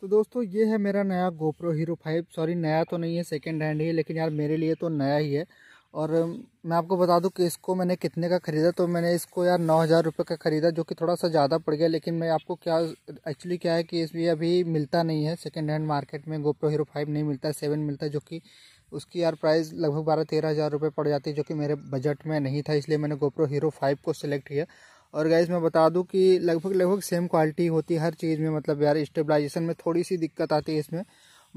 तो दोस्तों ये है मेरा नया गोप्रो हीरो फाइव सॉरी नया तो नहीं है सेकेंड हैंड ही लेकिन यार मेरे लिए तो नया ही है और मैं आपको बता दूं कि इसको मैंने कितने का ख़रीदा तो मैंने इसको यार नौ हज़ार रुपये का ख़रीदा जो कि थोड़ा सा ज़्यादा पड़ गया लेकिन मैं आपको क्या एक्चुअली क्या है कि इसमें अभी मिलता नहीं है सेकेंड हैंड मार्केट में गोप्रो हीरो फाइव नहीं मिलता सेवन मिलता जो कि उसकी यार प्राइस लगभग बारह तेरह हज़ार रुपये पड़ जाती है जो कि मेरे बजट में नहीं था इसलिए मैंने गोप्रो हीरो फाइव को सिलेक्ट किया और गैस मैं बता दूं कि लगभग लगभग सेम क्वालिटी होती है हर चीज़ में मतलब यार स्टेबलाइजेशन में थोड़ी सी दिक्कत आती है इसमें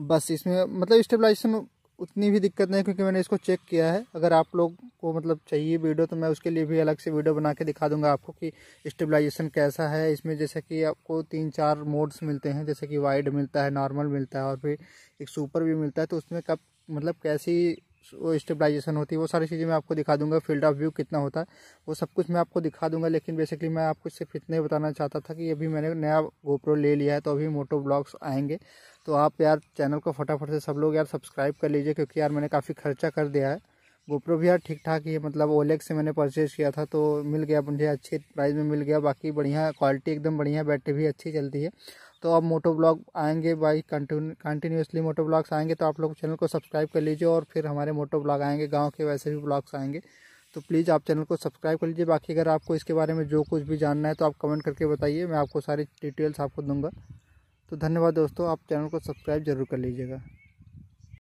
बस इसमें मतलब स्टेबलाइजेशन उतनी भी दिक्कत नहीं क्योंकि मैंने इसको चेक किया है अगर आप लोग को मतलब चाहिए वीडियो तो मैं उसके लिए भी अलग से वीडियो बना के दिखा दूंगा आपको कि स्टेबलाइजेशन कैसा है इसमें जैसे कि आपको तीन चार मोड्स मिलते हैं जैसे कि वाइड मिलता है नॉर्मल मिलता है और फिर एक सुपर भी मिलता है तो उसमें कब मतलब कैसी स्टेबलाइजेशन होती है वो सारी चीज़ें मैं आपको दिखा दूंगा फील्ड ऑफ व्यू कितना होता है वो सब कुछ मैं आपको दिखा दूंगा लेकिन बेसिकली मैं आपको सिर्फ इतना ही बताना चाहता था कि अभी मैंने नया गोप्रो ले लिया है तो अभी मोटो ब्लॉग्स आएंगे तो आप यार चैनल को फटाफट से सब लोग यार सब्सक्राइब कर लीजिए क्योंकि यार मैंने काफ़ी खर्चा कर दिया है गोप्रो भी यार ठीक ठाक ही मतलब ओलेग से मैंने परचेज़ किया था तो मिल गया मुझे अच्छे प्राइस में मिल गया बाकी बढ़िया क्वालिटी एकदम बढ़िया बैटरी भी अच्छी चलती है तो अब मोटो ब्लॉग आएंगे भाई कंटिन्यूसली मोटो ब्लॉग्स आएंगे तो आप लोग चैनल को सब्सक्राइब कर लीजिए और फिर हमारे मोटो ब्लॉग आएंगे गांव के वैसे भी ब्लॉग्स आएंगे तो प्लीज़ आप चैनल को सब्सक्राइब कर लीजिए बाकी अगर आपको इसके बारे में जो कुछ भी जानना है तो आप कमेंट करके बताइए मैं आपको सारी डिटेल्स आपको दूंगा तो धन्यवाद दोस्तों आप चैनल को सब्सक्राइब जरूर कर लीजिएगा